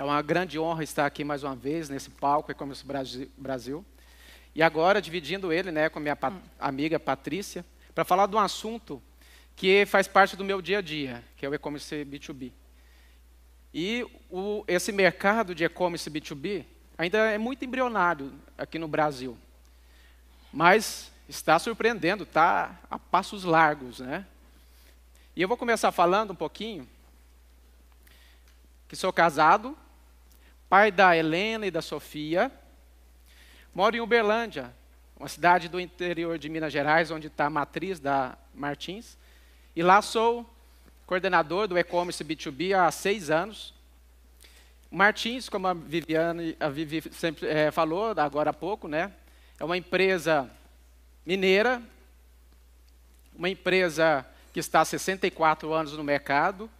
É uma grande honra estar aqui mais uma vez nesse palco E-commerce é Brasil. E agora dividindo ele né, com a minha pa hum. amiga Patrícia, para falar de um assunto que faz parte do meu dia a dia, que é o e-commerce B2B. E o, esse mercado de e-commerce B2B ainda é muito embrionário aqui no Brasil. Mas está surpreendendo, está a passos largos. Né? E eu vou começar falando um pouquinho que sou casado pai da Helena e da Sofia, mora em Uberlândia, uma cidade do interior de Minas Gerais, onde está a matriz da Martins. E lá sou coordenador do e-commerce B2B há seis anos. Martins, como a Viviane a Vivi sempre é, falou agora há pouco, né, é uma empresa mineira, uma empresa que está há 64 anos no mercado,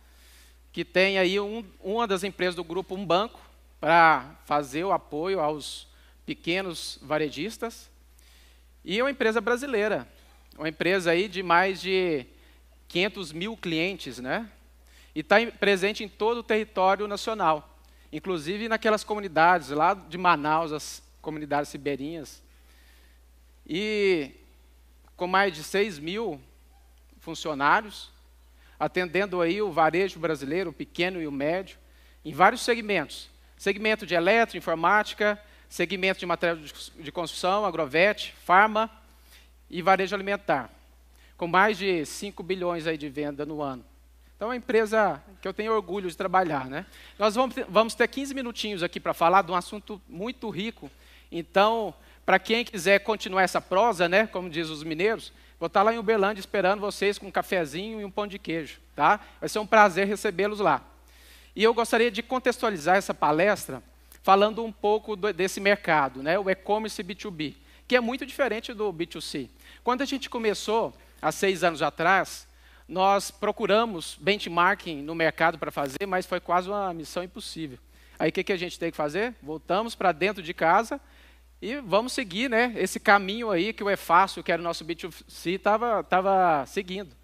que tem aí um, uma das empresas do grupo, um banco, para fazer o apoio aos pequenos varejistas. E é uma empresa brasileira, uma empresa aí de mais de 500 mil clientes, né? E está presente em todo o território nacional, inclusive naquelas comunidades lá de Manaus, as comunidades ribeirinhas. E com mais de 6 mil funcionários, atendendo aí o varejo brasileiro, o pequeno e o médio, em vários segmentos segmento de eletroinformática, segmento de material de construção, agrovete, farma e varejo alimentar, com mais de 5 bilhões aí de venda no ano. Então, é uma empresa que eu tenho orgulho de trabalhar. Né? Nós vamos ter, vamos ter 15 minutinhos aqui para falar de um assunto muito rico. Então, para quem quiser continuar essa prosa, né, como diz os mineiros, vou estar tá lá em Uberlândia esperando vocês com um cafezinho e um pão de queijo. Tá? Vai ser um prazer recebê-los lá. E eu gostaria de contextualizar essa palestra falando um pouco do, desse mercado, né, o e-commerce B2B, que é muito diferente do B2C. Quando a gente começou, há seis anos atrás, nós procuramos benchmarking no mercado para fazer, mas foi quase uma missão impossível. Aí o que, que a gente tem que fazer? Voltamos para dentro de casa e vamos seguir né, esse caminho aí que o e fácil, que era o nosso B2C, estava seguindo.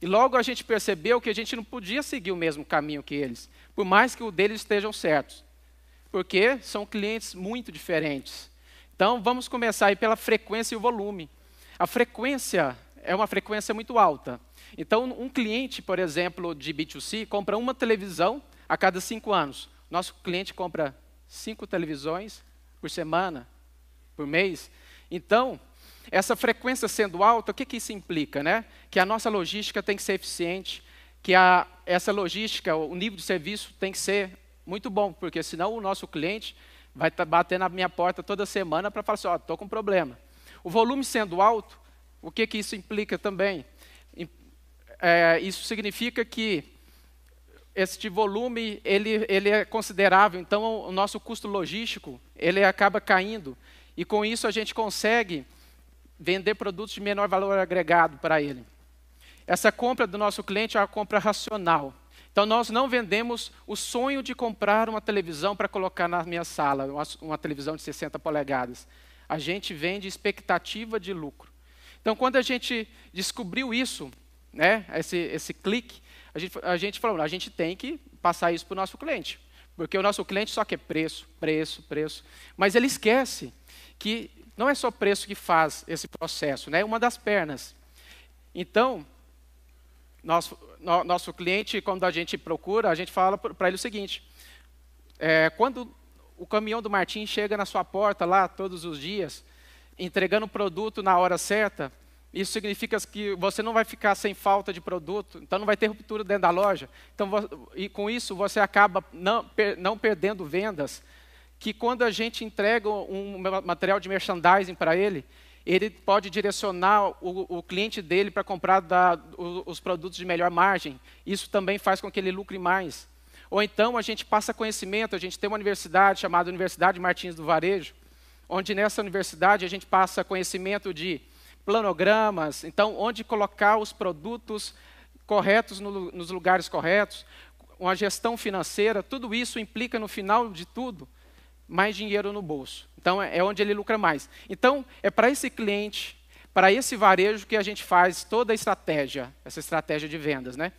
E logo a gente percebeu que a gente não podia seguir o mesmo caminho que eles, por mais que o deles estejam certos, porque são clientes muito diferentes. Então vamos começar aí pela frequência e o volume. A frequência é uma frequência muito alta. Então um cliente, por exemplo, de B2C compra uma televisão a cada cinco anos. Nosso cliente compra cinco televisões por semana, por mês. Então, essa frequência sendo alta, o que, que isso implica? Né? Que a nossa logística tem que ser eficiente, que a, essa logística, o nível de serviço tem que ser muito bom, porque senão o nosso cliente vai tá bater na minha porta toda semana para falar assim, estou oh, com problema. O volume sendo alto, o que, que isso implica também? É, isso significa que este volume ele, ele é considerável, então o nosso custo logístico ele acaba caindo. E com isso a gente consegue vender produtos de menor valor agregado para ele. Essa compra do nosso cliente é uma compra racional. Então, nós não vendemos o sonho de comprar uma televisão para colocar na minha sala, uma, uma, televisão de 60 polegadas. A gente vende expectativa de lucro. Então, quando a gente descobriu isso, né, esse, esse clique, a gente, a gente falou: a gente tem que passar isso para o nosso cliente. Porque o nosso cliente só quer preço, preço, preço. Mas ele esquece que não é só preço que faz esse processo, né? É uma das pernas. Então, nosso, no, nosso cliente, quando a gente procura, a gente fala para ele o seguinte: é, quando o caminhão do Martim chega na sua porta lá todos os dias, entregando o produto na hora certa, isso significa que você não vai ficar sem falta de produto, então não vai ter ruptura dentro da loja. Então, e com isso você acaba não, per, não perdendo vendas que quando a gente entrega um material de merchandising para ele, ele pode direcionar o, o cliente dele para comprar da, os produtos de melhor margem. Isso também faz com que ele lucre mais. Ou então a gente passa conhecimento, a gente tem uma universidade chamada Universidade Martins do Varejo, onde nessa universidade a gente passa conhecimento de planogramas, então onde colocar os produtos corretos no, nos lugares corretos, uma gestão financeira, tudo isso implica no final de tudo mais dinheiro no bolso. Então, é, é onde ele lucra mais. Então, é para esse cliente, para esse varejo que a gente faz toda a estratégia, essa estratégia de vendas, né?